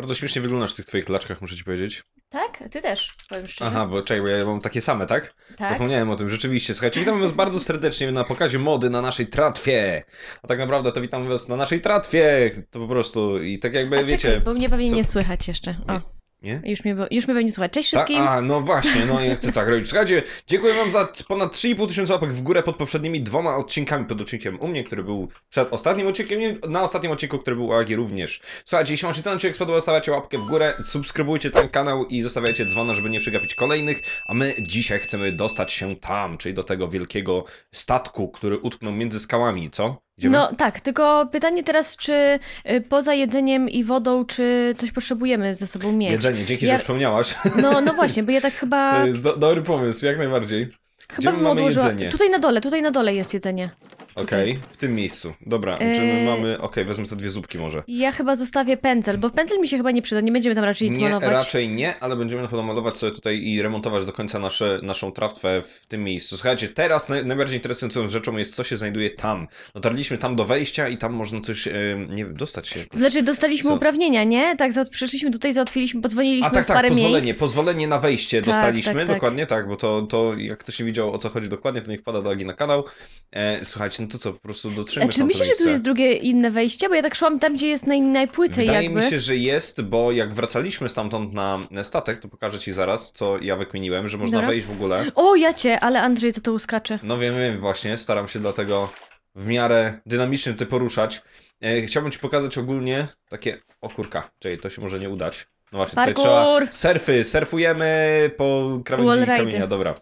Bardzo śmiesznie wyglądasz w tych twoich klaczkach, muszę ci powiedzieć. Tak? Ty też, powiem szczerze. Aha, bo czekaj, bo ja mam takie same, tak? Tak. Zapomniałem o tym, rzeczywiście. Słuchajcie, witamy was bardzo serdecznie na pokazie mody na naszej tratwie. A tak naprawdę to witamy was na naszej tratwie. To po prostu i tak jakby A wiecie... Czekaj, bo mnie pewnie co... nie słychać jeszcze. O. Nie? Już mnie, już mnie będzie słuchać. Cześć wszystkim. Ta, a, no właśnie, no ja chcę tak robić. Słuchajcie, dziękuję wam za ponad 3,5 tysiąca łapek w górę pod poprzednimi dwoma odcinkami, pod odcinkiem u mnie, który był przed ostatnim odcinkiem, na ostatnim odcinku, który był u Agi również. Słuchajcie, jeśli wam się ten odcinek spodobał, stawiacie łapkę w górę, subskrybujcie ten kanał i zostawiacie dzwona, żeby nie przegapić kolejnych, a my dzisiaj chcemy dostać się tam, czyli do tego wielkiego statku, który utknął między skałami, co? Idziemy? No tak, tylko pytanie teraz, czy y, poza jedzeniem i wodą, czy coś potrzebujemy ze sobą mieć? Jedzenie, dzięki, ja... że wspomniałaś. No, no właśnie, bo ja tak chyba... To jest do, dobry pomysł, jak najbardziej. Chyba Gdzie mamy odłożyła... jedzenie? Tutaj na dole, tutaj na dole jest jedzenie. Okej, okay, w tym miejscu. Dobra, e... czy my mamy... Okej, okay, wezmę te dwie zupki może. Ja chyba zostawię pędzel, bo pędzel mi się chyba nie przyda, nie będziemy tam raczej nic nie, malować. raczej nie, ale będziemy na pewno malować sobie tutaj i remontować do końca nasze, naszą trawtwę w tym miejscu. Słuchajcie, teraz naj, najbardziej interesującą rzeczą jest, co się znajduje tam. Dotarliśmy tam do wejścia i tam można coś, e, nie wiem, dostać się. Znaczy, dostaliśmy co? uprawnienia, nie? Tak, za, przyszliśmy tutaj, załatwiliśmy, pozwoliliśmy. A, tak, tak, parę pozwolenie, miejsc. pozwolenie na wejście tak, dostaliśmy, tak, tak. dokładnie tak, bo to, to jak ktoś nie widział o co chodzi dokładnie, to niech pada do Agi na kanał. E, słuchajcie, no to co, po prostu dotrzemy Czy znaczy, myślisz, że tu jest drugie inne wejście? Bo ja tak szłam tam, gdzie jest naj, najpłycej Wydaje jakby. mi się, że jest, bo jak wracaliśmy stamtąd na statek, to pokażę ci zaraz, co ja wykminiłem, że można Dobra. wejść w ogóle. O, ja cię, ale Andrzej to to uskacze. No wiem, wiem, właśnie, staram się dlatego w miarę dynamicznie to poruszać. E, chciałbym ci pokazać ogólnie takie... O kurka, czyli to się może nie udać. No właśnie, Parkour. tutaj trzeba... Surfy, surfujemy po krawędzi kamienia, dobra.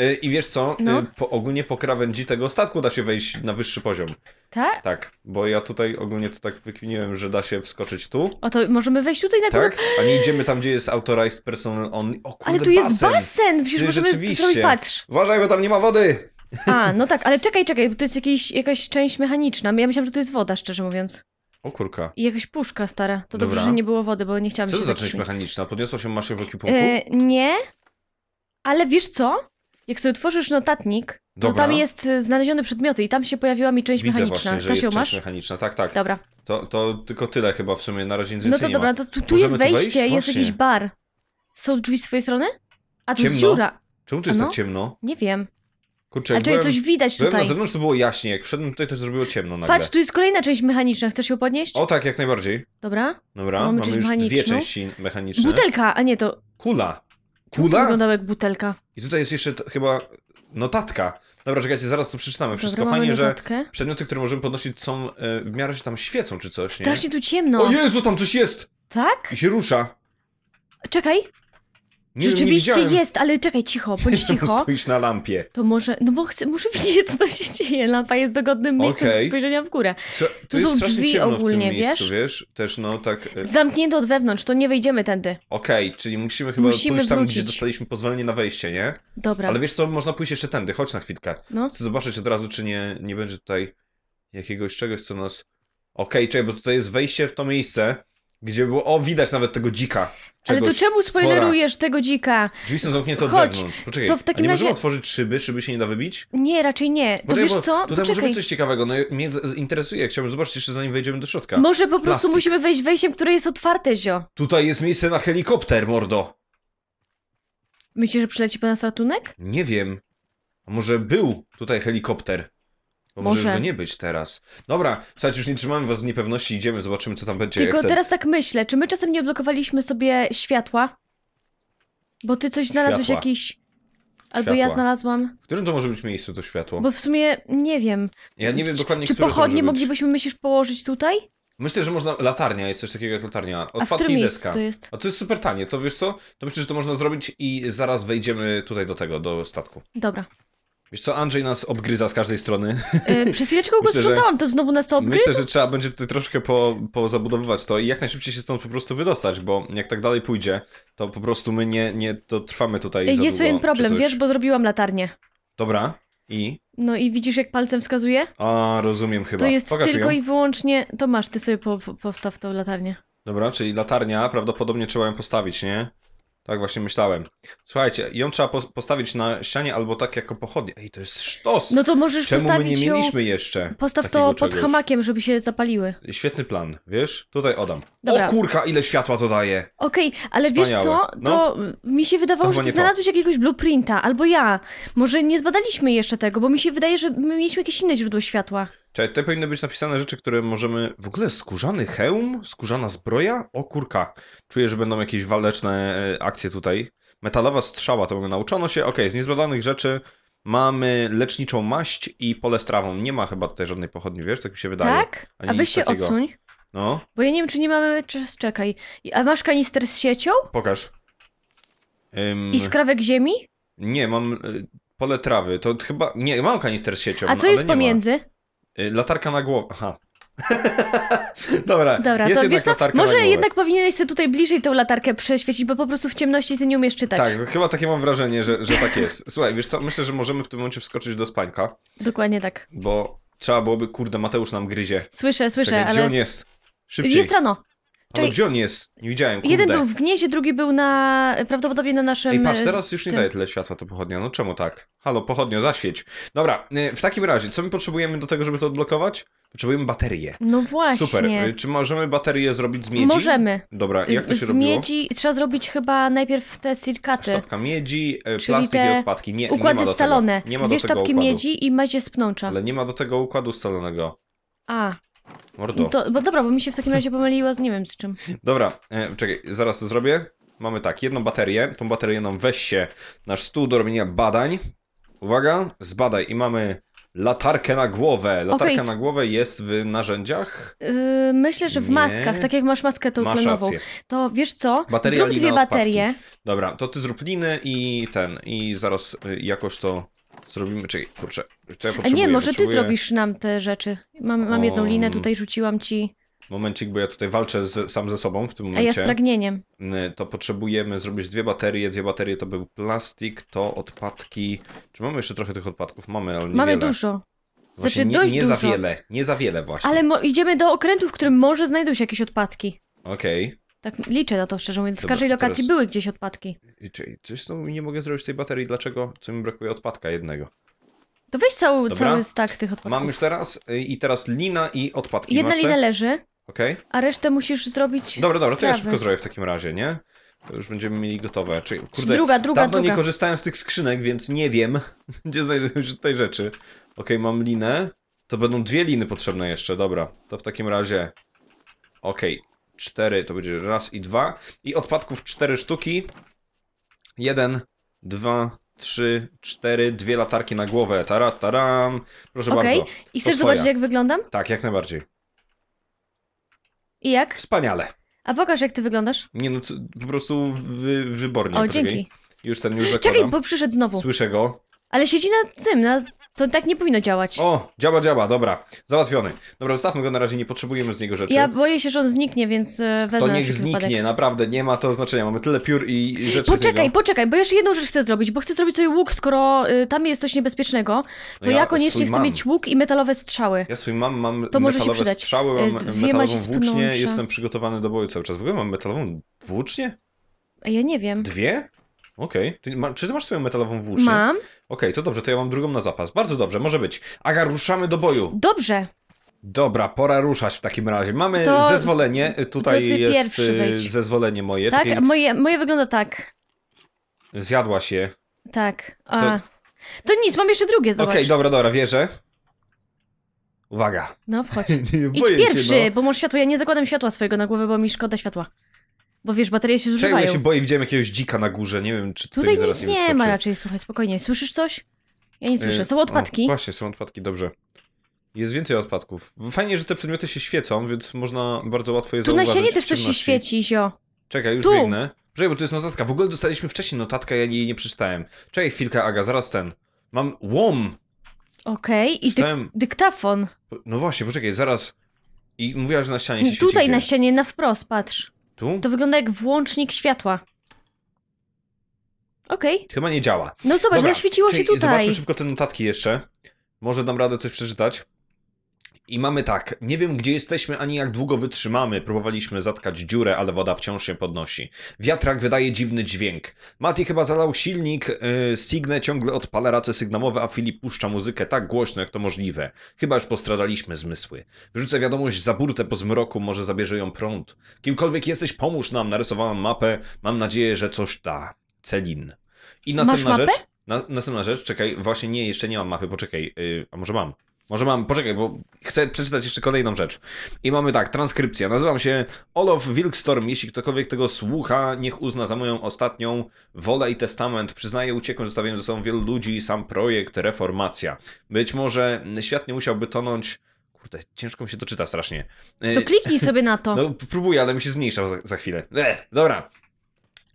Y, I wiesz co, y, no. po, ogólnie po krawędzi tego statku da się wejść na wyższy poziom. Tak? Tak, bo ja tutaj ogólnie to tak wykminiłem, że da się wskoczyć tu. O to możemy wejść tutaj na Tak, a nie idziemy tam, gdzie jest authorized personal on... O, kurde, Ale tu jest basen! basen. Przecież Ty, no możemy rzeczywiście. zrobić, patrz. Uważaj, bo tam nie ma wody! A, no tak, ale czekaj, czekaj, bo to jest jakiś, jakaś część mechaniczna. Ja myślałam, że to jest woda, szczerze mówiąc. O kurka. I jakaś puszka stara. To Dobra. dobrze, że nie było wody, bo nie chciałam Co to za część mechaniczna? Podniosła się maszyn w ekipunku? E, nie, ale wiesz co? Jak sobie otworzysz notatnik, Dobra. to tam jest e, znalezione przedmioty i tam się pojawiła mi część Widzę mechaniczna. Właśnie, że jest część mechaniczna, tak, tak. Dobra. To, to tylko tyle chyba w sumie na razie nic No to dobra, to tu, tu jest tu wejście, jest jakiś bar. Są drzwi z twojej strony? A tu jest Ciemno. dziura. Czemu tu jest tak Ano? tak ciemno? Nie wiem. Kurczę, A czyli coś widać tutaj. na zewnątrz, to było jaśnie. Jak wszedłem tutaj, to zrobiło ciemno nagle. Patrz, tu jest kolejna część mechaniczna. Chcesz ją podnieść? O tak, jak najbardziej. Dobra. Dobra, mamy mamy, już dwie części mechaniczne. Butelka, a nie to. Kula. to Kula? Wyglądał jak butelka. I tutaj jest jeszcze chyba notatka. Dobra, czekajcie, zaraz to przeczytamy wszystko. Dobra, Fajnie, że przedmioty, które możemy podnosić są e, w miarę się tam świecą czy coś, nie? Strasznie tu ciemno. O Jezu, tam coś jest! Tak? I się rusza. Czekaj. Nie Rzeczywiście jest, ale czekaj, cicho, bądź no, cicho. Stoisz na lampie. To może, no bo chcę, muszę widzieć, co to się dzieje. Lampa jest dogodnym miejscem okay. do spojrzenia w górę. Co, tu, tu są drzwi ogólnie, w tym wiesz? wiesz? Też no tak... E, Zamknięte od wewnątrz, to nie wejdziemy tędy. Okej, okay, czyli musimy chyba musimy pójść tam, wrócić. gdzie dostaliśmy pozwolenie na wejście, nie? Dobra. Ale wiesz co, można pójść jeszcze tędy, chodź na chwilkę. No. Chcę zobaczyć od razu, czy nie, nie będzie tutaj jakiegoś czegoś, co nas... Okej, okay, czekaj, bo tutaj jest wejście w to miejsce. Gdzie było, o, widać nawet tego dzika. Czegoś, Ale to czemu spoilerujesz tego dzika? Drzwi są zamknięte Chodź, od wewnątrz. Poczekaj, to w takim a nie razie... możemy otworzyć szyby? Szyby się nie da wybić? Nie, raczej nie. To wiesz co? Tutaj Poczekaj. może być coś ciekawego. No, mnie interesuje. Chciałbym zobaczyć jeszcze zanim wejdziemy do środka. Może po prostu musimy wejść wejściem, które jest otwarte, zio. Tutaj jest miejsce na helikopter, mordo. Myślisz, że przyleci po nas ratunek? Nie wiem. A Może był tutaj helikopter. Bo może, go nie być teraz. Dobra, słuchajcie, już nie trzymamy was w niepewności, idziemy, zobaczymy, co tam będzie. Tylko ten... teraz tak myślę, czy my czasem nie odblokowaliśmy sobie światła? Bo ty coś znalazłeś światła. jakiś... Albo światła. ja znalazłam. W którym to może być miejsce to światło? Bo w sumie nie wiem. Ja nie wiem dokładnie, Czy, czy pochodnie moglibyśmy, myślisz, położyć tutaj? Myślę, że można. Latarnia jest coś takiego jak latarnia. Odpadki i deska. To jest? A to jest super tanie, to wiesz co? To myślę, że to można zrobić i zaraz wejdziemy tutaj do tego, do statku. Dobra. Wiesz co, Andrzej nas obgryza z każdej strony. Yy, przez chwileczkę go sprzątałam, to znowu nas to obgryza. Myślę, że trzeba będzie tutaj troszkę po, pozabudowywać to i jak najszybciej się stąd po prostu wydostać, bo jak tak dalej pójdzie, to po prostu my nie, nie dotrwamy tutaj yy, za Jest pewien problem, wiesz, bo zrobiłam latarnię. Dobra, i? No i widzisz, jak palcem wskazuje? A, rozumiem chyba. To jest Pokaż tylko ją. i wyłącznie... To masz, ty sobie po, po, postaw tą latarnię. Dobra, czyli latarnia, prawdopodobnie trzeba ją postawić, nie? Tak właśnie myślałem. Słuchajcie, ją trzeba po postawić na ścianie albo tak jako pochodnie. Ej, to jest sztos! No to możesz Czemu postawić my nie mieliśmy ją... jeszcze Postaw to pod czegoś? hamakiem, żeby się zapaliły. Świetny plan, wiesz? Tutaj odam. Dobra. O kurka, ile światła to daje! Okej, okay, ale Wspaniałe. wiesz co? No. To no? mi się wydawało, to że znalazłeś to. jakiegoś blueprinta, albo ja. Może nie zbadaliśmy jeszcze tego, bo mi się wydaje, że my mieliśmy jakieś inne źródło światła. Czyli tutaj powinny być napisane rzeczy, które możemy... W ogóle skórzany hełm? Skórzana zbroja? O kurka. Czuję, że będą jakieś waleczne akcje akcję tutaj. Metalowa strzała, to nauczono się. Ok, z niezbadanych rzeczy mamy leczniczą maść i pole z trawą. Nie ma chyba tutaj żadnej pochodni, wiesz, tak mi się wydaje. Tak? Ani A wy się takiego. odsuń. No. Bo ja nie wiem, czy nie mamy... Czas, czekaj. A masz kanister z siecią? Pokaż. Ym... I skrawek ziemi? Nie, mam y, pole trawy. To chyba... Nie, mam kanister z siecią, A co jest pomiędzy? Ma. Y, latarka na głowę. Aha, Dobra, Dobra jest to, jednak co, latarka Może jednak powinieneś sobie tutaj bliżej tą latarkę przeświecić, bo po prostu w ciemności ty nie umiesz czytać. Tak, chyba takie mam wrażenie, że, że tak jest. Słuchaj, wiesz co, myślę, że możemy w tym momencie wskoczyć do spańka. Dokładnie tak. Bo trzeba byłoby, kurde, Mateusz nam gryzie. Słyszę, słyszę, Czekaj, ale... gdzie on jest? Szybciej. Jest rano. Czyli... Ale gdzie on jest? Nie widziałem, kurde. Jeden był w gnieździe, drugi był na... prawdopodobnie na naszym... Ej, e, patrz, teraz już nie tym... daje tyle światła to pochodnia. No czemu tak? Halo, pochodnio, zaświeć. Dobra, y, w takim razie, co my potrzebujemy do tego, żeby to odblokować? Potrzebujemy baterię. No właśnie. Super. Y, czy możemy baterię zrobić z miedzi? Możemy. Dobra, jak to y, się robi? Z miedzi robiło? trzeba zrobić chyba najpierw te silikaty. Sztabka miedzi, Czyli plastik i odpadki. Nie, układy nie ma scalone. Nie ma Dwie do tego sztabki układu. miedzi i mazie spnącza. Ale nie ma do tego układu scalonego. A. Mordo. To, bo dobra, bo mi się w takim razie pomyliło z nie wiem z czym. Dobra, e, czekaj, zaraz to zrobię. Mamy tak, jedną baterię. Tą baterię nam weź się nasz stół do robienia badań. Uwaga, zbadaj. I mamy latarkę na głowę. Latarka okay. na głowę jest w narzędziach? Yy, myślę, że w nie. maskach. Tak jak masz maskę tą masz tlenową. Rację. To wiesz co? Bateria, zrób dwie baterie. Odpadki. Dobra, to ty zrób liny i ten. I zaraz y, jakoś to Zrobimy, czyli kurczę, co ja A e, potrzebuję? nie, może ty zrobisz nam te rzeczy. Mam, mam jedną linę, tutaj rzuciłam ci. Momencik, bo ja tutaj walczę z, sam ze sobą w tym momencie. A ja z pragnieniem. E, to potrzebujemy zrobić dwie baterie. Dwie baterie to był plastik, to odpadki. Czy mamy jeszcze trochę tych odpadków? Mamy, ale nie Mamy dużo. Właśnie znaczy, nie, dość nie za wiele, nie za wiele właśnie. Ale idziemy do okrętu, w którym może znajdą się jakieś odpadki. Okej. Tak, liczę na to szczerze mówiąc. W każdej lokacji teraz... były gdzieś odpadki. Liczę. Coś tu nie mogę zrobić z tej baterii. Dlaczego? Co mi brakuje odpadka jednego. To weź cały, cały stak tych odpadków. Mam już teraz y, i teraz lina i odpadki. Jedna lina leży. Okej. Okay. A resztę musisz zrobić. Dobra, dobra, to ja szybko zrobię w takim razie, nie? To już będziemy mieli gotowe. Czyli, kurde, druga, druga, dawno druga. nie korzystałem z tych skrzynek, więc nie wiem, gdzie znajdują się tutaj rzeczy. Okej, okay, mam linę. To będą dwie liny potrzebne jeszcze, dobra. To w takim razie... Okej, okay. 4, to będzie raz i dwa. I odpadków cztery sztuki. jeden dwa trzy cztery dwie latarki na głowę. Tara, taram. Proszę okay. bardzo. I chcesz zobaczyć, jak wyglądam? Tak, jak najbardziej. I jak? Wspaniale. A pokaż, jak ty wyglądasz. Nie no, po prostu wy, wybornie. O, Poczekaj. dzięki. Już ten już zakładam. Czekaj, bo przyszedł znowu. Słyszę go. Ale siedzi na tym, na to tak nie powinno działać. O, działa, działa, dobra. Załatwiony. Dobra, zostawmy go na razie, nie potrzebujemy z niego rzeczy. Ja boję się, że on zniknie, więc e, wezmę To niech zniknie, wypadek. naprawdę, nie ma to znaczenia. Mamy tyle piór i rzeczy Poczekaj, poczekaj, bo jeszcze jedną rzecz chcę zrobić, bo chcę zrobić sobie łuk, skoro y, tam jest coś niebezpiecznego, to ja, ja koniecznie chcę mam. mieć łuk i metalowe strzały. Ja swój mam, mam to może metalowe się przydać. strzały, y, mam Dwie metalową włócznię, jestem przygotowany do boju cały czas. W ogóle mam metalową włócznię? Ja nie wiem. Dwie? Okej. Okay. Czy ty masz swoją metalową włócznię? Mam. Okej, okay, to dobrze, to ja mam drugą na zapas. Bardzo dobrze, może być. Aga, ruszamy do boju. Dobrze. Dobra, pora ruszać w takim razie. Mamy to... zezwolenie. Tutaj jest y, zezwolenie moje. Tak, Takie... moje, moje wygląda tak. Zjadłaś je. Tak. A. To... to nic, mam jeszcze drugie, zobacz. Okej, okay, dobra, dobra, wierzę. Uwaga. No, wchodź. Idź pierwszy, no. bo może światło, ja nie zakładam światła swojego na głowę, bo mi szkoda światła. Bo wiesz, baterie się zużywają. Czekaj, ja się boję, widziałem jakiegoś dzika na górze, nie wiem, czy tutaj zaraz nic nie, nie ma raczej, słuchaj, spokojnie. Słyszysz coś? Ja nie słyszę, y, są odpadki. O, właśnie, są odpadki, dobrze. Jest więcej odpadków. Fajnie, że te przedmioty się świecą, więc można bardzo łatwo je tu zauważyć. Tu też coś się świeci, zio. Czekaj, już tu. biegnę. Czekaj, bo to jest notatka. W ogóle dostaliśmy wcześniej notatkę, ja jej nie przeczytałem. Czekaj chwilkę, Aga, zaraz ten. Mam łom. Okej, okay. i Stałem... dyktafon. No właśnie, poczekaj, zaraz. I mówiła, że na ścianie się Tutaj świeci, na ścianie, na wprost, patrz. Tu? To wygląda jak włącznik światła. Okej. Okay. Chyba nie działa. No zobacz, Dobra, zaświeciło się tutaj. Zobaczmy szybko te notatki jeszcze. Może dam radę coś przeczytać. I mamy tak, nie wiem gdzie jesteśmy ani jak długo wytrzymamy. Próbowaliśmy zatkać dziurę, ale woda wciąż się podnosi. Wiatrak wydaje dziwny dźwięk. Mati chyba zalał silnik, yy, Signe ciągle odpala race sygnałowe, a Filip puszcza muzykę tak głośno jak to możliwe. Chyba już postradaliśmy zmysły. Wyrzucę wiadomość za burtę po zmroku, może zabierze ją prąd. Kimkolwiek jesteś, pomóż nam, narysowałam mapę. Mam nadzieję, że coś da. Celin. I następna rzecz. Na, następna rzecz, czekaj, właśnie nie, jeszcze nie mam mapy, poczekaj, yy, a może mam? Może mam, poczekaj, bo chcę przeczytać jeszcze kolejną rzecz. I mamy tak, transkrypcja. Nazywam się Olof Wilkstorm. Jeśli ktokolwiek tego słucha, niech uzna za moją ostatnią wolę i testament. Przyznaję, uciekłem, zostawiłem ze sobą wielu ludzi i sam projekt Reformacja. Być może świat nie musiałby tonąć Kurde, ciężko mi się to czyta strasznie. To kliknij e, sobie na to. No, próbuję, ale mi się zmniejsza za, za chwilę. E, dobra.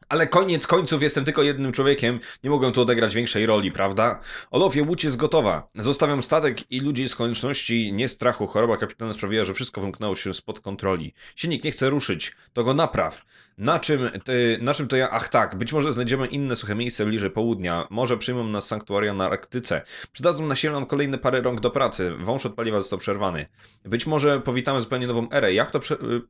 Ale koniec końców jestem tylko jednym człowiekiem, nie mogę tu odegrać większej roli, prawda? Olofie, łódź jest gotowa. Zostawiam statek i ludzi z konieczności, nie strachu. Choroba kapitana sprawiła, że wszystko wymknęło się spod kontroli. Silnik nie chce ruszyć, to go napraw. Na czym, ty, na czym to ja? Ach tak, być może znajdziemy inne suche miejsce bliżej południa. Może przyjmą nas sanktuaria na Arktyce. Przydadzą na siebie nam kolejne parę rąk do pracy. Wąż od paliwa został przerwany. Być może powitamy zupełnie nową erę. Jak to,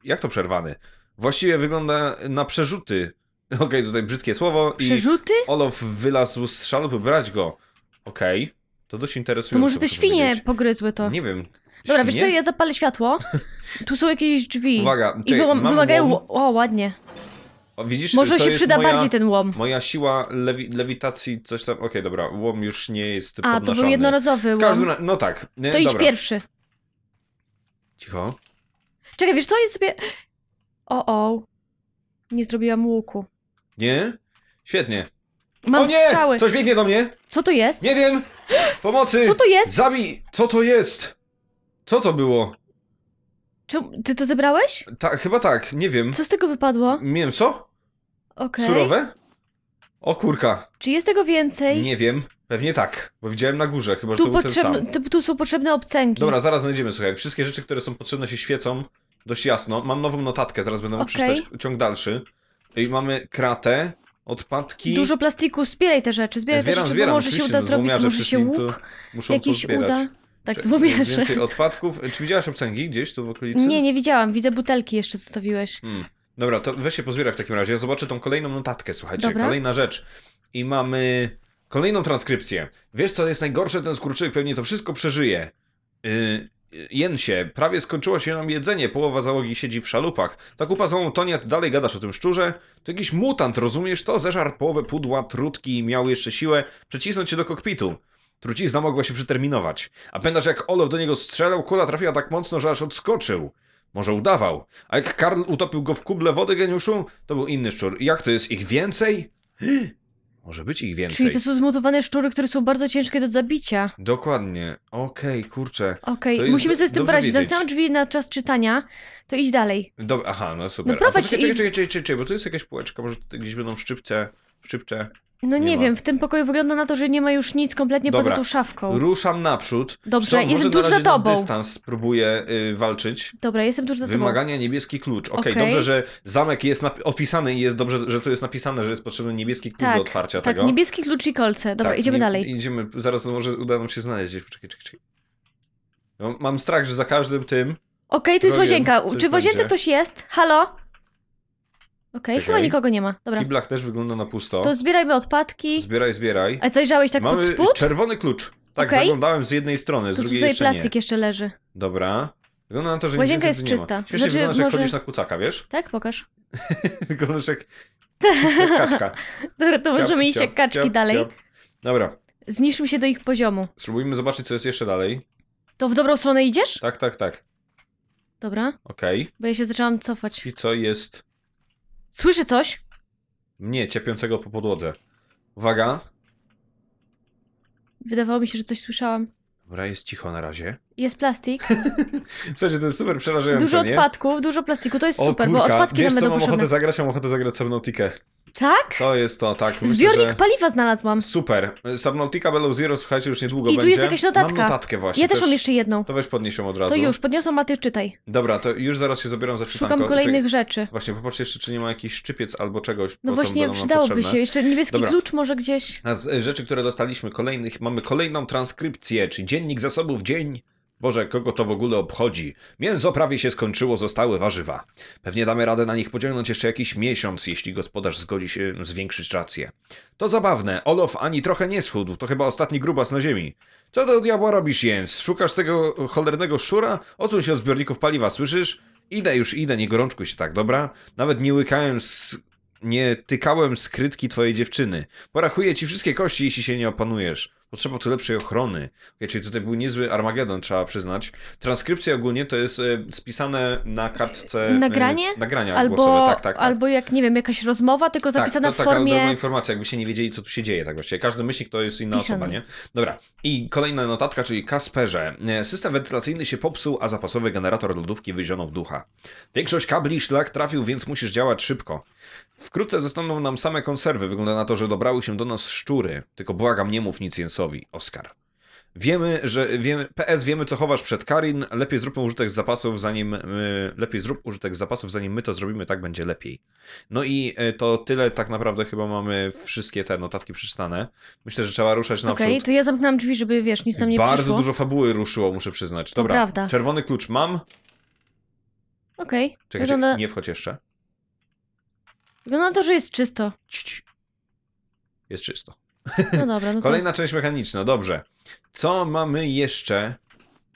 jak to przerwany? Właściwie wygląda na przerzuty. Okej, okay, tutaj brzydkie słowo. Przerzuty? I Olof wylazł z szalupy, brać go. Okej. Okay. To dość interesujące. To może te świnie powiedzieć. pogryzły to. Nie wiem. Dobra, świnie? wiesz co, ja zapalę światło. Tu są jakieś drzwi. Uwaga. I wymagają... Łom. O, ładnie. O, widzisz, może się przyda moja, bardziej ten łom. Moja siła lewi, lewitacji, coś tam... Okej, okay, dobra, łom już nie jest A, podnoszony. A, to był jednorazowy łom. Każdy, no tak. Nie, to idź dobra. pierwszy. Cicho. Czekaj, wiesz co, jest sobie... O, o. Nie zrobiłam łuku. Nie? Świetnie. Mam o nie! strzały. Coś biegnie do mnie! Co to jest? Nie wiem! Pomocy! Co to jest? Zabij! Co to jest? Co to było? Czy ty to zebrałeś? Tak, chyba tak, nie wiem. Co z tego wypadło? Mięso? Okej. Surowe? O kurka. Czy jest tego więcej? Nie wiem. Pewnie tak, bo widziałem na górze, chyba że to był ten sam. tu- są potrzebne obcęgi. Dobra, zaraz znajdziemy, słuchaj. Wszystkie rzeczy, które są potrzebne się świecą dość jasno. Mam nową notatkę, zaraz będę mógł przeczytać ciąg dalszy. I mamy kratę, odpadki. Dużo plastiku, zbieraj te rzeczy, zbieraj zbieram, te rzeczy, zbieram, bo może się uda no, zrobić, może się łuk jakiś uda. Tak, zbomierze. więcej odpadków. Czy widziałaś obcęgi gdzieś tu w okolicy? Nie, nie widziałam. Widzę butelki jeszcze zostawiłeś. Hmm. Dobra, to weź się pozbieraj w takim razie. Ja zobaczę tą kolejną notatkę, słuchajcie. Dobra. Kolejna rzecz. I mamy kolejną transkrypcję. Wiesz, co jest najgorsze? Ten skurczyk pewnie to wszystko przeżyje. Y, Jensie, prawie skończyło się nam jedzenie, połowa załogi siedzi w szalupach. Ta kupa złą Tonia, dalej gadasz o tym szczurze? To jakiś mutant, rozumiesz to? Zeżar połowę pudła, trutki i miał jeszcze siłę przecisnąć się do kokpitu. Trucizna mogła się przyterminować. A pamiętasz jak Olof do niego strzelał, kula trafiła tak mocno, że aż odskoczył. Może udawał. A jak Karl utopił go w kuble wody, geniuszu? To był inny szczur. Jak to jest? Ich więcej? Może być ich więcej. Czyli to są zmutowane szczury, które są bardzo ciężkie do zabicia. Dokładnie. Okej, okay, kurczę. Okej, okay. musimy sobie z tym poradzić. Zamknęłam drzwi na czas czytania, to idź dalej. Dobra, aha, no super. No prowadź czekaj, czekaj, czekaj, czekaj, czekaj, bo tu jest jakaś półeczka, może gdzieś będą szczypce, szczypcze. No nie, nie wiem, w tym pokoju wygląda na to, że nie ma już nic kompletnie Dobra. poza tą szafką. Ruszam naprzód. Dobrze, Są, jestem tuż za tobą. dystans spróbuję y, walczyć. Dobra, jestem tuż za Wymagania, tobą. Wymagania niebieski klucz. Okej, okay, okay. dobrze, że zamek jest opisany i jest dobrze, że tu jest napisane, że jest potrzebny niebieski klucz tak, do otwarcia tak, tego. Tak, niebieski klucz i kolce. Dobra, tak, idziemy nie, dalej. Idziemy, zaraz może uda nam się znaleźć gdzieś. Poczekaj, czekaj, czekaj. No, mam strach, że za każdym tym. Okej, okay, tu jest łazienka. Czy w łazience ktoś jest? Halo? Okej, okay, chyba nikogo nie ma. Dobra. W kiblach też wygląda na pusto. To zbierajmy odpadki. Zbieraj, zbieraj. A zajrzałeś tak Mamy pod spód? czerwony klucz. Tak, okay. zaglądałem z jednej strony, z to drugiej tutaj jeszcze plastik nie. jeszcze leży. Dobra. Wygląda na to, że Łazienka jest czysta. Świetnie znaczy, wyglądasz, może... jak chodzisz na kucaka, wiesz? Tak, pokaż. wyglądasz jak, jak kaczka. Dobra, to możemy iść jak kaczki ciap, dalej. Dobra. Zniszczmy się do ich poziomu. Spróbujmy zobaczyć, co jest jeszcze dalej. To w dobrą stronę idziesz? Tak, tak, tak. Dobra. Okej. Okay. Bo ja się zaczęłam cofać. I co jest Słyszę coś? Nie, ciepiącego po podłodze. Uwaga. Wydawało mi się, że coś słyszałam. Dobra, jest cicho na razie. Jest plastik. Słuchajcie, to jest super przerażające, Dużo nie? odpadków, dużo plastiku, to jest o, super, kurka. bo odpadki Wiesz, nam będą co, mam potrzebne. ochotę zagrać, mam ochotę zagrać Subnautikę. Tak? To jest to, tak. Myślę, Zbiornik że... paliwa znalazłam. Super. Subnautica Below Zero, słuchajcie, już niedługo I będzie. I tu jest jakaś notatka. Mam notatkę właśnie. Ja też, też mam jeszcze jedną. To weź podnieś od razu. To już, podniosłam, a ty czytaj. Dobra, to już zaraz się zabieram za czytanko. Szukam kolejnych rzeczy. Właśnie, popatrzcie jeszcze, czy nie ma jakiś szczypiec albo czegoś. No właśnie, przydałoby się. Jeszcze niebieski Dobra. klucz może gdzieś. A z y, rzeczy, które dostaliśmy kolejnych, mamy kolejną transkrypcję, czyli dziennik zasobów, dzień Boże, kogo to w ogóle obchodzi? Mięso prawie się skończyło, zostały warzywa. Pewnie damy radę na nich pociągnąć jeszcze jakiś miesiąc, jeśli gospodarz zgodzi się zwiększyć rację. To zabawne, Olof ani trochę nie schudł, to chyba ostatni grubas na ziemi. Co do diabła robisz, Jens? Szukasz tego cholernego szura? Odsuń się od zbiorników paliwa, słyszysz? Idę już, idę, nie gorączkuj się tak, dobra? Nawet nie łykałem z... Nie tykałem skrytki twojej dziewczyny. Porachuję ci wszystkie kości, jeśli się nie opanujesz. Potrzeba tu lepszej ochrony. Okay, czyli tutaj był niezły Armagedon, trzeba przyznać. Transkrypcja ogólnie to jest e, spisane na kartce. E, Nagranie? nagrania albo, głosowe, tak, tak, tak, Albo jak, nie wiem, jakaś rozmowa, tylko tak, zapisana tak, to, w formie. Taka informacja, jakby się nie wiedzieli, co tu się dzieje, tak właściwie. Każdy myślnik to jest inna Pisane. osoba, nie? Dobra. I kolejna notatka, czyli Kasperze. E, system wentylacyjny się popsuł, a zapasowy generator lodówki w ducha. Większość kabli szlak trafił, więc musisz działać szybko. Wkrótce zostaną nam same konserwy. Wygląda na to, że dobrały się do nas szczury. Tylko błagam, nie mów nic Jensowi. Karynowi, Oskar. Wiemy, że wiemy, PS wiemy co chowasz przed Karin, lepiej zróbmy użytek z zapasów zanim my, lepiej zrób użytek zapasów zanim my to zrobimy, tak będzie lepiej. No i y, to tyle tak naprawdę chyba mamy wszystkie te notatki przeczytane. Myślę, że trzeba ruszać na Okej, okay, to ja zamknąłem drzwi, żeby wiesz, nic tam nie Bardzo przyszło. Bardzo dużo fabuły ruszyło, muszę przyznać. Dobra. To prawda. Czerwony klucz mam. Okej. Okay. Czekaj, Wygląda... nie wchodź jeszcze. Wygląda to, że jest czysto. Jest czysto. No dobra, no to... Kolejna część mechaniczna, dobrze. Co mamy jeszcze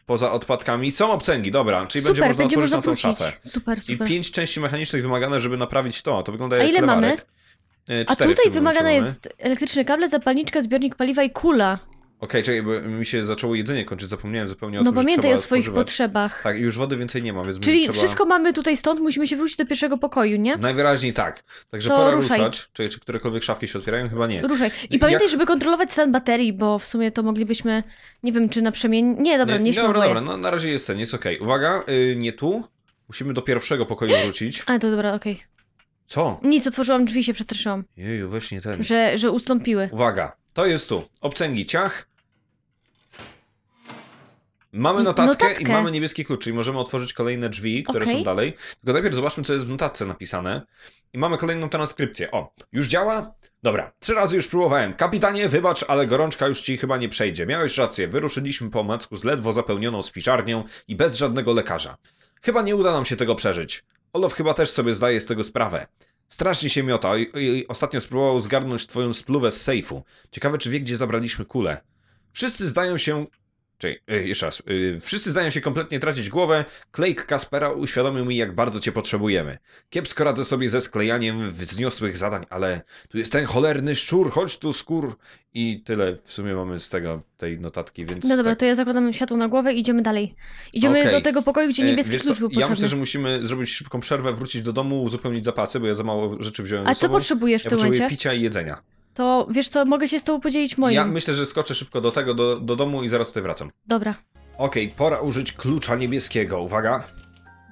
poza odpadkami? Są obcęgi, dobra, czyli super, będzie można będzie otworzyć można na tą szafę. Super, super. I pięć części mechanicznych wymagane, żeby naprawić to. To wygląda jak A ile lewarek. mamy? E, cztery A tutaj wymagane jest elektryczne kable, zapalniczka, zbiornik paliwa i kula. Okej, okay, czekaj, bo mi się zaczęło jedzenie kończyć, zapomniałem zupełnie o no, tym, No pamiętaj o swoich spożywać. potrzebach. Tak, już wody więcej nie mam, więc Czyli trzeba... wszystko mamy tutaj stąd, musimy się wrócić do pierwszego pokoju, nie? Najwyraźniej tak. Także to pora ruszaj. ruszać. Czyli czy którekolwiek szafki się otwierają? Chyba nie. Ruszaj. I pamiętaj, żeby kontrolować stan baterii, bo w sumie to moglibyśmy, nie wiem, czy na przemień... Nie, dobra, nie, nie Dobra, dobra, no, na razie jest ten, jest okej. Okay. Uwaga, yy, nie tu. Musimy do pierwszego pokoju wrócić. A, to dobra, okej. Okay. Co? Nic, otworzyłam drzwi, się przestraszyłam. Jeju, weź nie ten. Że, że ustąpiły. Uwaga, to jest tu. Obcęgi ciach, Mamy notatkę, notatkę, i mamy niebieski klucz, czyli możemy otworzyć kolejne drzwi, które okay. są dalej. Tylko najpierw zobaczmy, co jest w notatce napisane. I mamy kolejną transkrypcję. O, już działa? Dobra, trzy razy już próbowałem. Kapitanie, wybacz, ale gorączka już ci chyba nie przejdzie. Miałeś rację, wyruszyliśmy po macku z ledwo zapełnioną spiżarnią i bez żadnego lekarza. Chyba nie uda nam się tego przeżyć. Olof chyba też sobie zdaje z tego sprawę. Strasznie się miota i, i ostatnio spróbował zgarnąć twoją spluwę z sejfu. Ciekawe, czy wie, gdzie zabraliśmy kulę. Wszyscy zdają się Czyli, e, jeszcze raz. E, wszyscy zdają się kompletnie tracić głowę. Klejk Kaspera uświadomił mi, jak bardzo cię potrzebujemy. Kiepsko radzę sobie ze sklejaniem wzniosłych zadań, ale tu jest ten cholerny szczur, chodź tu skór. I tyle w sumie mamy z tego, tej notatki, więc... No dobra, tak. to ja zakładam światło na głowę i idziemy dalej. Idziemy okay. do tego pokoju, gdzie e, niebieski Wiesz klucz był potrzebny. Ja myślę, że musimy zrobić szybką przerwę, wrócić do domu, uzupełnić zapasy, bo ja za mało rzeczy wziąłem A co sobą. potrzebujesz w ja tym momencie? Ja picia i jedzenia. To wiesz co, mogę się z tobą podzielić moim. Ja myślę, że skoczę szybko do tego, do, do domu i zaraz tutaj wracam. Dobra. Okej, pora użyć klucza niebieskiego, uwaga.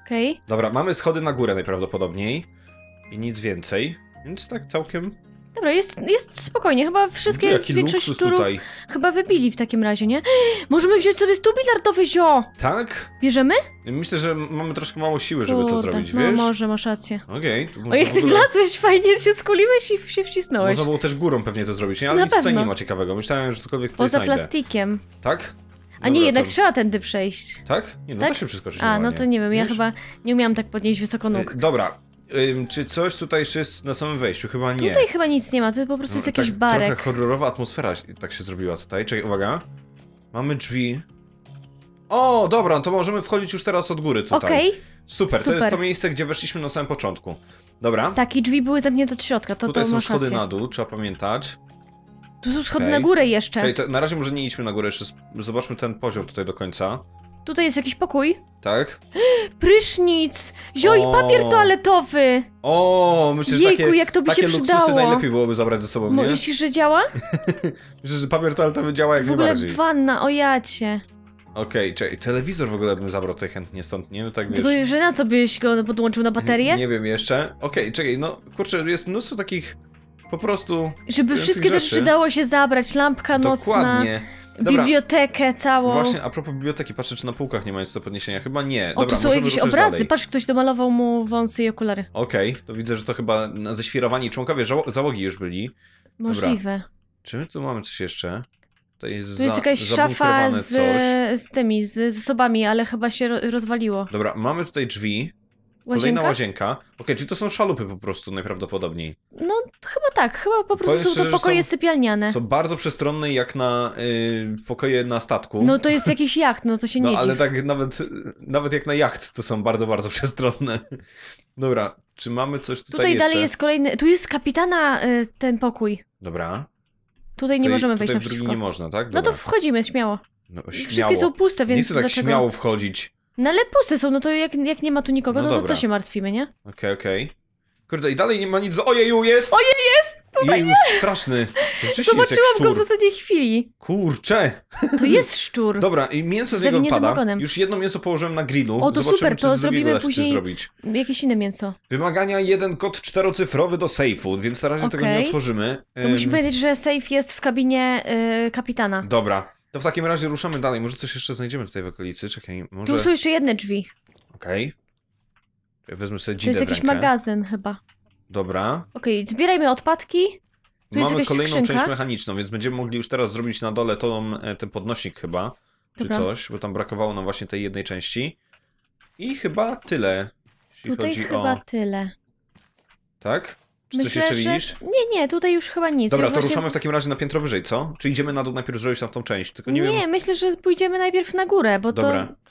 Okej. Dobra, mamy schody na górę najprawdopodobniej i nic więcej, więc tak całkiem Dobra, jest, jest spokojnie, chyba wszystkie, Jaki większość turów tutaj. chyba wybili w takim razie, nie? Możemy wziąć sobie stół zio! Tak? Bierzemy? Myślę, że mamy troszkę mało siły, żeby to zrobić, no wiesz? może, masz rację. Okej. Okay, o, jak ty wlazłeś fajnie, się skuliłeś i się wcisnąłeś. Można było też górą pewnie to zrobić, nie? Ale Na nic pewno. tutaj nie ma ciekawego, myślałem, że cokolwiek tutaj Poza znajdę. plastikiem. Tak? A Dobra, nie, jednak to... trzeba tędy przejść. Tak? Nie, no tak? da się przeskoczyć A, normalnie. no to nie wiem, ja Wiesz? chyba nie umiałam tak podnieść wysoko nóg. dobra, czy coś tutaj jeszcze jest na samym wejściu? Chyba nie. Tutaj chyba nic nie ma, to po prostu jest no, tak jakiś tak, barek. Trochę horrorowa atmosfera tak się zrobiła tutaj. Czekaj, uwaga. Mamy drzwi. O, dobra, to możemy wchodzić już teraz od góry tutaj. Okej. Okay. Super, Super, to jest to miejsce, gdzie weszliśmy na samym początku. Dobra. Tak, i drzwi były zamknięte od środka, to Tutaj to są schody rację. na dół, trzeba pamiętać. Tu są schody okay. na górę jeszcze. Czyli na razie może nie idźmy na górę, jeszcze zobaczmy ten poziom tutaj do końca. Tutaj jest jakiś pokój. Tak. Prysznic! Zio i papier toaletowy! O, myślę, że Jejku, takie, jak to by takie się luksusy przydało. najlepiej byłoby zabrać ze sobą, nie? Myślisz, że działa? myślę, że papier toaletowy działa jak w ogóle najbardziej. wanna, o jacie. Okej, okay, telewizor w ogóle bym zabrał tutaj chętnie stąd, nie? No tak wiesz. Tylko, że na co byś go podłączył, na baterię? Nie wiem jeszcze. Okej, okay, czekaj, no kurczę, jest mnóstwo takich po prostu... Żeby wszystkie też przydało się zabrać, lampka Dokładnie. nocna... Dokładnie. Dobra. Bibliotekę całą. Właśnie, a propos biblioteki, patrzę, czy na półkach nie ma nic do podniesienia. Chyba nie. O, tu są jakieś obrazy. Dalej. Patrz, ktoś domalował mu wąsy i okulary. Okej, okay. to widzę, że to chyba ześwirowani członkowie załogi już byli. Możliwe. Dobra. Czy my tu mamy coś jeszcze? To jest, jest za, jakaś szafa z, z tymi, z zasobami, ale chyba się rozwaliło. Dobra, mamy tutaj drzwi. Łazienka? Kolejna łazienka. Okej, okay, czyli to są szalupy po prostu najprawdopodobniej. No, chyba tak, chyba po prostu szczerze, są to pokoje są, sypialniane. Są bardzo przestronne jak na yy, pokoje na statku. No to jest jakiś jacht, no to się no, nie ale dziw. tak nawet, nawet jak na jacht to są bardzo, bardzo przestronne. Dobra, czy mamy coś tutaj Tutaj jeszcze? dalej jest kolejny, tu jest kapitana y, ten pokój. Dobra. Tutaj nie tutaj, możemy wejść tutaj na wszystko. nie można, tak? Dobra. No to wchodzimy śmiało. No, śmiało. Wszystkie są puste, więc Nie chcę tak dlaczego... śmiało wchodzić. No ale puste są, no to jak, jak nie ma tu nikogo, no, no to co się martwimy, nie? Okej, okej. Kurde, i dalej nie ma nic. Ojeju, jest! Ojej, jest! Tutaj Jeju, jest! straszny. Rzeczywiście Zobaczyłam jest go w ostatniej chwili. Kurcze! To jest szczur. Dobra, i mięso z, z niego pada. Ogonem. Już jedno mięso położyłem na grillu. O, to Zobaczymy, super, to zrobimy później zrobić. jakieś inne mięso. Wymagania jeden kod czterocyfrowy do sejfu, więc na razie okay. tego nie otworzymy. To musimy powiedzieć, że sejf jest w kabinie yy, kapitana. Dobra, to w takim razie ruszamy dalej. Może coś jeszcze znajdziemy tutaj w okolicy. Czekaj, może... Tu są jeszcze jedne drzwi. Okej. Okay. Wezmę sobie dzidę To jest jakiś magazyn chyba. Dobra. Okej, okay, zbierajmy odpadki. Tu Mamy kolejną skrzynka. część mechaniczną, więc będziemy mogli już teraz zrobić na dole tą, e, ten podnośnik chyba. Dobra. Czy coś, bo tam brakowało nam właśnie tej jednej części. I chyba tyle. Jeśli Tutaj chyba o... tyle. Tak? Czy Myślę, coś jeszcze że... widzisz? Nie, nie, tutaj już chyba nic. Dobra, już to właśnie... ruszamy w takim razie na piętro wyżej, co? Czy idziemy na dół najpierw zrobić tam tą część? Tylko nie, nie wiem... myślę, że pójdziemy najpierw na górę, bo Dobra. to...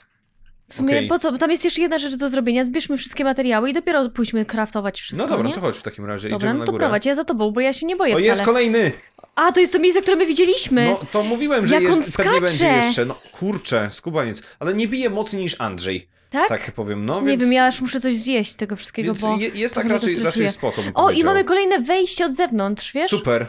W sumie okay. po co? Bo tam jest jeszcze jedna rzecz do zrobienia. Zbierzmy wszystkie materiały i dopiero pójdźmy kraftować wszystko. No dobra, nie? to chodź w takim razie. Dobra, idziemy no to na górę. prowadź, ja za tobą, bo ja się nie boję. O, wcale. jest kolejny! A, to jest to miejsce, które my widzieliśmy. No to mówiłem, że Jak jest, pewnie będzie jeszcze. No kurczę, skubaniec. Ale nie bije mocniej niż Andrzej. Tak? Tak powiem, no Nie więc... wiem, ja aż muszę coś zjeść z tego wszystkiego, więc bo... jest tak raczej, raczej spoko, O, i mamy kolejne wejście od zewnątrz, wiesz? Super.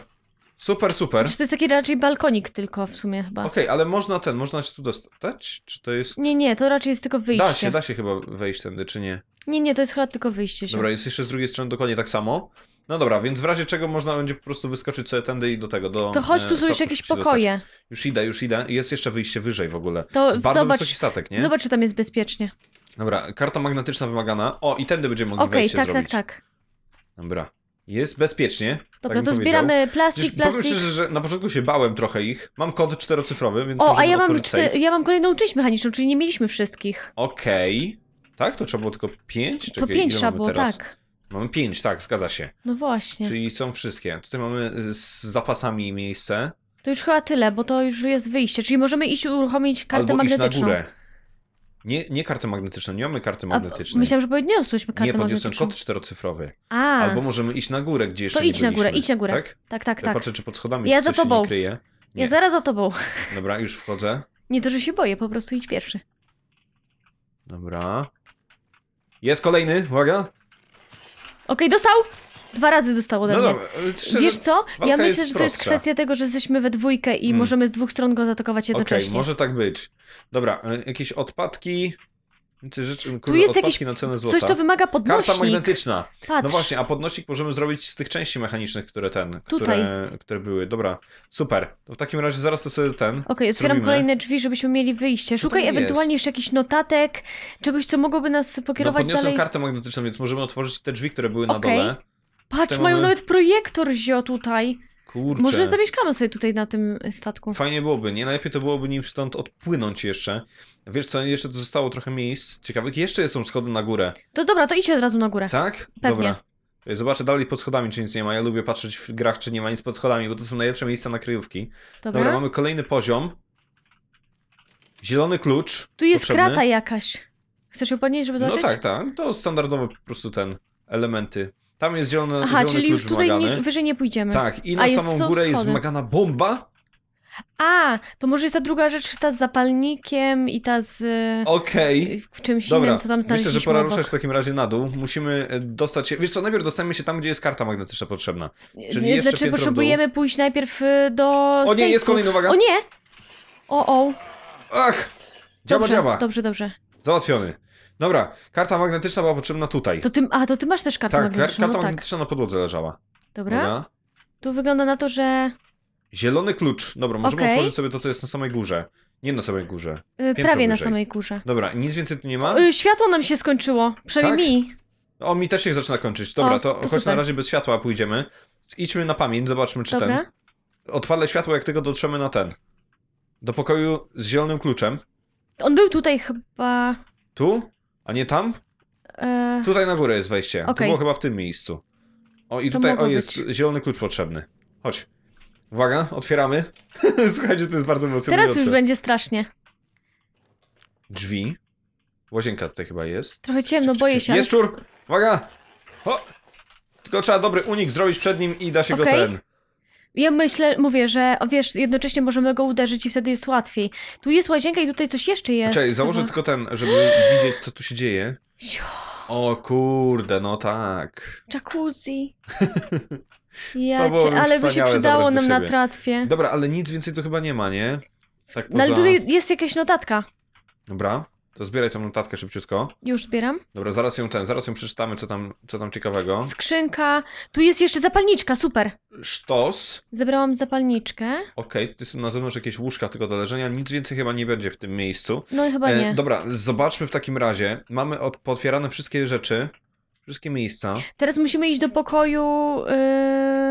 Super, super. Znaczy, to jest taki raczej balkonik tylko w sumie chyba. Okej, okay, ale można ten, można się tu dostać? Czy to jest... Nie, nie, to raczej jest tylko wyjście. Da się, da się chyba wejść tędy, czy nie? Nie, nie, to jest chyba tylko wyjście się. Dobra, jest jeszcze z drugiej strony dokładnie tak samo. No dobra, więc w razie czego można będzie po prostu wyskoczyć sobie tędy i do tego, do... To chodź, e, tu są już jakieś pokoje. Dostać. Już idę, już idę. Jest jeszcze wyjście wyżej w ogóle. To bardzo zobacz, wysoki statek, nie? Zobacz, czy tam jest bezpiecznie. Dobra, karta magnetyczna wymagana. O, i tędy będziemy mogli okay, wejście tak, tak zrobić. tak, tak. Dobra. Jest bezpiecznie. Tak dobra, tak to zbieramy plastik, Przecież plastik. Powiem szczerze, że na początku się bałem trochę ich. Mam kod czterocyfrowy, więc O, a ja mam, czty- ja mam kolejną część mechaniczną, czyli nie mieliśmy wszystkich. Okej. Okay. Tak? To trzeba było tylko pięć? Czekaj, to pięć trzeba było, tak. Mamy pięć, tak, zgadza się. No właśnie. Czyli są wszystkie. Tutaj mamy z zapasami miejsce. To już chyba tyle, bo to już jest wyjście. Czyli możemy iść uruchomić kartę Albo magnetyczną. Iść na górę. Nie, nie kartę magnetyczną, nie mamy karty magnetycznej. A, myślałem, że podniosłeś kartę nie, magnetyczną. Nie, podniosłem kod czterocyfrowy. A. Albo możemy iść na górę, gdzie jeszcze to nie idź na górę, idź na górę. Tak, tak, tak. Zobaczę, tak. patrzę, czy pod schodami ja za tobą. się nie kryje. Nie. Ja zaraz za tobą. Dobra, już wchodzę. Nie to, że się boję, po prostu idź pierwszy. Dobra. Jest kolejny, uwaga okay, dostał! Dwa razy dostało ode no mnie. No, no, Wiesz co? Ja myślę, że to jest kwestia tego, że jesteśmy we dwójkę i hmm. możemy z dwóch stron go zaatakować jednocześnie. Okej, okay, może tak być. Dobra, e, jakieś odpadki. Rzecz, kurde, tu jest jakieś, na cenę złota. coś, co wymaga podnośnik. Karta magnetyczna. No Patrz. No właśnie, a podnośnik możemy zrobić z tych części mechanicznych, które ten, które, które, były. Dobra, super. To w takim razie zaraz to sobie ten Okej, okay, otwieram zrobimy. kolejne drzwi, żebyśmy mieli wyjście. Szukaj ewentualnie jeszcze jakichś notatek, czegoś, co mogłoby nas no, pokierować no, podniosłem dalej. kartę magnetyczną, więc możemy otworzyć te drzwi, które były okay. na dole. Patrz, mają mamy... nawet projektor zio tutaj. Kurczę. Może zamieszkamy sobie tutaj na tym statku. Fajnie byłoby, nie? Najlepiej to byłoby nim stąd odpłynąć jeszcze. Wiesz co, jeszcze tu zostało trochę miejsc ciekawych. Jeszcze są schody na górę. To dobra, to idź od razu na górę. Tak? Pewnie. Dobra. Zobaczę dalej pod schodami, czy nic nie ma. Ja lubię patrzeć w grach, czy nie ma nic pod schodami, bo to są najlepsze miejsca na kryjówki. Dobra, dobra mamy kolejny poziom. Zielony klucz. Tu jest potrzebny. krata jakaś. Chcesz ją podnieść, żeby no zobaczyć? No tak, tak. To standardowe po prostu ten elementy tam jest zielony, Aha, zielony czyli już tutaj nie, wyżej nie pójdziemy. Tak, i na A, samą jest, górę jest wymagana bomba. A, to może jest ta druga rzecz, ta z zapalnikiem i ta z. Okej. Okay. W czymś Dobra. innym, co tam znaleźliśmy. Myślę, że pora obok. ruszać w takim razie na dół. Musimy e, dostać się. Wiesz co, najpierw dostajemy się tam, gdzie jest karta magnetyczna potrzebna. Czyli nie, jeszcze znaczy, potrzebujemy pójść najpierw e, do. O nie, jest kolejna uwaga. O nie! O, o. Ach! Działa, dobrze, działa. Dobrze, dobrze. Załatwiony. Dobra, karta magnetyczna była potrzebna tutaj. To ty, a, to ty masz też kartę tak, magnetyczną. No karta no, magnetyczna na podłodze leżała. Dobra. Dobra. Tu wygląda na to, że... Zielony klucz. Dobra, możemy okay. otworzyć sobie to, co jest na samej górze. Nie na samej górze. Yy, prawie wyżej. na samej górze. Dobra, nic więcej tu nie ma? Yy, światło nam się skończyło. Przynajmniej tak? mi. O, mi też się zaczyna kończyć. Dobra, o, to, to choć na razie bez światła pójdziemy. Idźmy na pamięć, zobaczmy czy Dobra. ten... Odpalę światło, jak tego dotrzemy na ten. Do pokoju z zielonym kluczem. On był tutaj chyba... Tu? A nie tam? E... Tutaj na górę jest wejście. Okay. To było chyba w tym miejscu. O, i to tutaj o, jest być. zielony klucz potrzebny. Chodź. Uwaga, otwieramy. Słuchajcie, to jest bardzo emocjonujące. Teraz już będzie strasznie. Drzwi. Łazienka tutaj chyba jest. Trochę ciemno, boję się. Jest czur! Uwaga! O! Tylko trzeba dobry unik zrobić przed nim i da się okay. go ten... Ja myślę, mówię, że wiesz, jednocześnie możemy go uderzyć i wtedy jest łatwiej. Tu jest łazienka i tutaj coś jeszcze jest. Czekaj, założę chyba. tylko ten, żeby widzieć, co tu się dzieje. O kurde, no tak. Jacuzzi. Ja no cię, ale by się przydało nam na tratwie. Dobra, ale nic więcej tu chyba nie ma, nie? Tak poza... No ale tutaj jest jakaś notatka. Dobra. To zbieraj tą notatkę szybciutko. Już zbieram. Dobra, zaraz ją ten, zaraz ją przeczytamy, co tam, co tam ciekawego. Skrzynka. Tu jest jeszcze zapalniczka, super. Sztos. Zebrałam zapalniczkę. Okej, okay, to są na zewnątrz jakieś łóżka tylko do leżenia. Nic więcej chyba nie będzie w tym miejscu. No i chyba e, nie. Dobra, zobaczmy w takim razie. Mamy od, wszystkie rzeczy, wszystkie miejsca. Teraz musimy iść do pokoju... Yy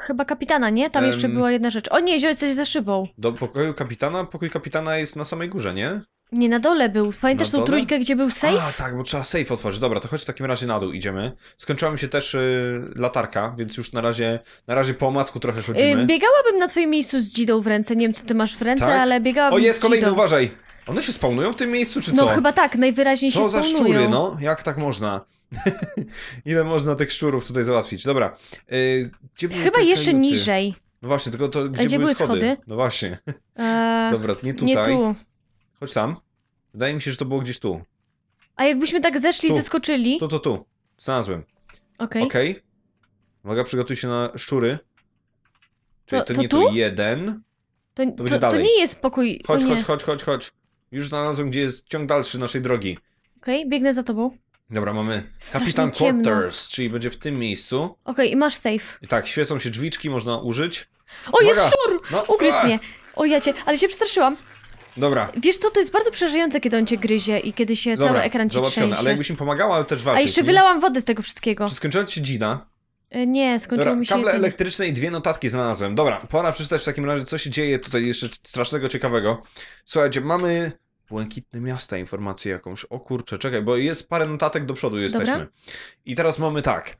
chyba kapitana, nie? Tam jeszcze była jedna rzecz. O nie, zioł jesteś za szybą. Do pokoju kapitana? Pokój kapitana jest na samej górze, nie? Nie, na dole był. Pamiętasz tą trójkę, gdzie był safe? A, tak, bo trzeba safe otworzyć. Dobra, to chodź w takim razie na dół, idziemy. Skończyła mi się też y, latarka, więc już na razie, na razie po omacku trochę y, chodzimy. Y, biegałabym na twoim miejscu z dzidą w ręce. Nie wiem, co ty masz w ręce, tak? ale biegałabym O, jest kolejny, uważaj! One się spawnują w tym miejscu, czy no, co? No chyba tak, najwyraźniej co się spawnują. Co za szczury, no? Jak tak można? Ile można tych szczurów tutaj załatwić? Dobra. Y, gdzie chyba jeszcze niżej. No właśnie, tylko to gdzie, gdzie były schody? schody? No właśnie. Eee, Dobra, nie tutaj. Nie tu. Chodź tam. Wydaje mi się, że to było gdzieś tu. A jakbyśmy tak zeszli i Tu. zeskoczyli... Tu, to, tu. Znalazłem. Okej. Okej. Uwaga, przygotuj się na szczury. Czyli To- to, nie tu? jeden. To, to, będzie to, dalej. nie jest pokój... to Chodź, nie. chodź, chodź, chodź, chodź. Już znalazłem, gdzie jest ciąg dalszy naszej drogi. Okej, biegnę za tobą. Dobra, mamy Strasznie Kapitan ciemno. Quarters, czyli będzie w tym miejscu. Okej, i masz safe. I tak, świecą się drzwiczki, można użyć. O, jest szur! No, Ugryzł tak. mnie. O, ja cię... Ale się przestraszyłam. Dobra. Wiesz co, to jest bardzo przerażające, kiedy on cię gryzie i kiedy się Dobra, cały ekran ci załatwione, trzęsie. ale jakbyś mi pomagała, ale też walczyć. A jeszcze nie? wylałam wody z tego wszystkiego. Czy skończyła ci się Gina? E, nie, skończyło Dobra, mi się. Kable jedzenie. elektryczne i dwie notatki znalazłem. Dobra, pora przeczytać w takim razie, co się dzieje tutaj jeszcze strasznego, ciekawego. Słuchajcie, mamy błękitne miasta, informację jakąś. O kurczę, czekaj, bo jest parę notatek do przodu jesteśmy. Dobra. I teraz mamy tak.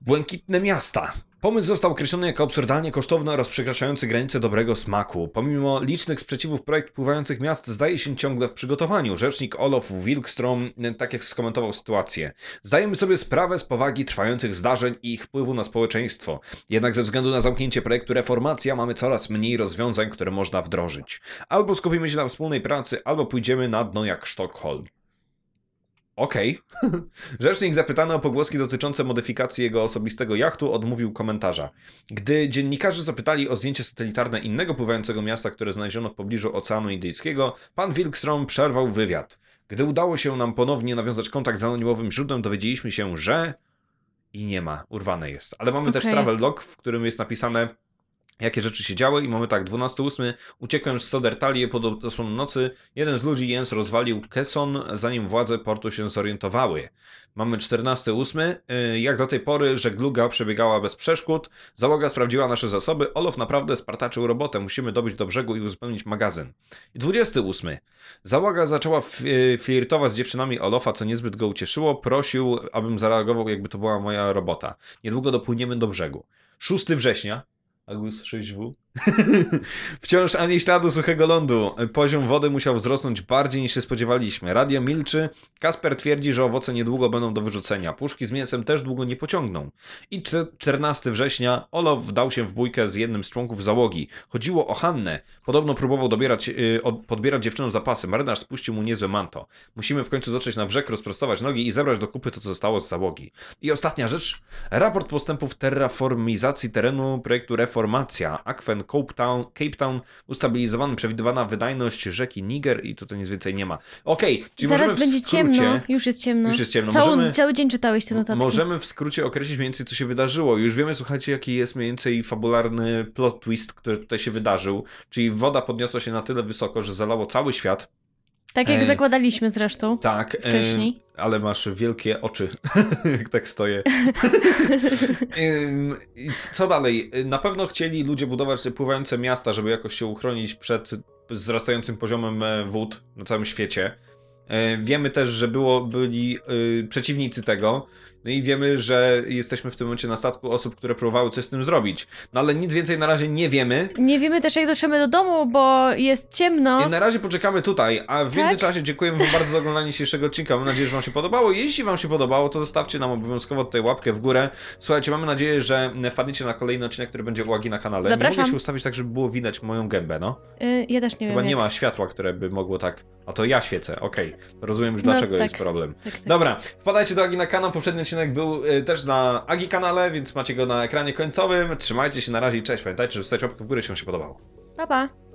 Błękitne miasta. Pomysł został określony jako absurdalnie kosztowny oraz przekraczający granice dobrego smaku. Pomimo licznych sprzeciwów projekt pływających miast zdaje się ciągle w przygotowaniu. Rzecznik Olof Wilkstrom e, tak jak skomentował sytuację. Zdajemy sobie sprawę z powagi trwających zdarzeń i ich wpływu na społeczeństwo. Jednak ze względu na zamknięcie projektu Reformacja mamy coraz mniej rozwiązań, które można wdrożyć. Albo skupimy się na wspólnej pracy, albo pójdziemy na dno jak Sztokholm. Okej. Okay. Rzecznik zapytany o pogłoski dotyczące modyfikacji jego osobistego jachtu odmówił komentarza. Gdy dziennikarze zapytali o zdjęcie satelitarne innego pływającego miasta, które znaleziono w pobliżu Oceanu Indyjskiego, pan Wilkstrom przerwał wywiad. Gdy udało się nam ponownie nawiązać kontakt z anonimowym źródłem, dowiedzieliśmy się, że... I nie ma, urwane jest. Ale mamy okay. też travel log, w którym jest napisane jakie rzeczy się działy i mamy tak, 12.8. Uciekłem z Sodertalię pod osłoną nocy. Jeden z ludzi Jens rozwalił Kesson, zanim władze portu się zorientowały. Mamy 14.8. Y, jak do tej pory żegluga przebiegała bez przeszkód. Załoga sprawdziła nasze zasoby. Olof naprawdę spartaczył robotę. Musimy dobyć do brzegu i uzupełnić magazyn. 28. Załoga zaczęła y, flirtować z dziewczynami Olofa, co niezbyt go ucieszyło. Prosił, abym zareagował, jakby to była moja robota. Niedługo dopłyniemy do brzegu. 6 września agus régiú Wciąż ani śladu suchego lądu. Poziom wody musiał wzrosnąć bardziej niż się spodziewaliśmy. Radio milczy. Kasper twierdzi, że owoce niedługo będą do wyrzucenia. Puszki z mięsem też długo nie pociągną. I 14 września Olaf wdał się w bójkę z jednym z członków załogi. Chodziło o Hannę. Podobno próbował dobierać, yy, podbierać dziewczynom zapasy. Marynarz spuścił mu niezłe manto. Musimy w końcu dotrzeć na brzeg, rozprostować nogi i zebrać do kupy to, co zostało z załogi. I ostatnia rzecz. Raport postępów terraformizacji terenu projektu Reformacja. Akwen Cape Town, Cape Town ustabilizowany, przewidywana wydajność rzeki Niger i tutaj nic więcej nie ma. Okej, okay, czyli Zaraz możemy będzie w skrócie, ciemno, już jest ciemno. Już jest ciemno. Cały, możemy, cały dzień czytałeś te notatki. Możemy w skrócie określić mniej więcej, co się wydarzyło. Już wiemy, słuchajcie, jaki jest mniej więcej fabularny plot twist, który tutaj się wydarzył, czyli woda podniosła się na tyle wysoko, że zalało cały świat tak jak e, zakładaliśmy zresztą. Tak, e, wcześniej. E, ale masz wielkie oczy, jak tak stoję. Co dalej? Na pewno chcieli ludzie budować pływające miasta, żeby jakoś się uchronić przed wzrastającym poziomem e, wód na całym świecie. E, wiemy też, że było, byli przeciwnicy tego no i wiemy, że jesteśmy w tym momencie na statku osób, które próbowały coś z tym zrobić. No ale nic więcej na razie nie wiemy. Nie wiemy też, jak dotrzemy do domu, bo jest ciemno. I na razie poczekamy tutaj, a w tak? międzyczasie dziękujemy wam bardzo za oglądanie dzisiejszego odcinka. Mam nadzieję, że wam się podobało. Jeśli wam się podobało, to zostawcie nam obowiązkowo tutaj łapkę w górę. Słuchajcie, mamy nadzieję, że wpadniecie na kolejny odcinek, który będzie uwagi na kanale. Zapraszam. Nie mogę się ustawić tak, żeby było widać moją gębę, no. Yy, ja też nie Chyba wiem. Chyba nie jak. ma światła, które by mogło tak... A to ja świecę, okej. Okay. Rozumiem już, no dlaczego no, tak. jest problem. Tak, tak. Dobra, wpadajcie do Agi na kanał, poprzednio się odcinek był e, też na Agi kanale, więc macie go na ekranie końcowym. Trzymajcie się na razie i cześć. Pamiętajcie, że zostawić łapkę w górę, jeśli wam się podobało. Pa, pa.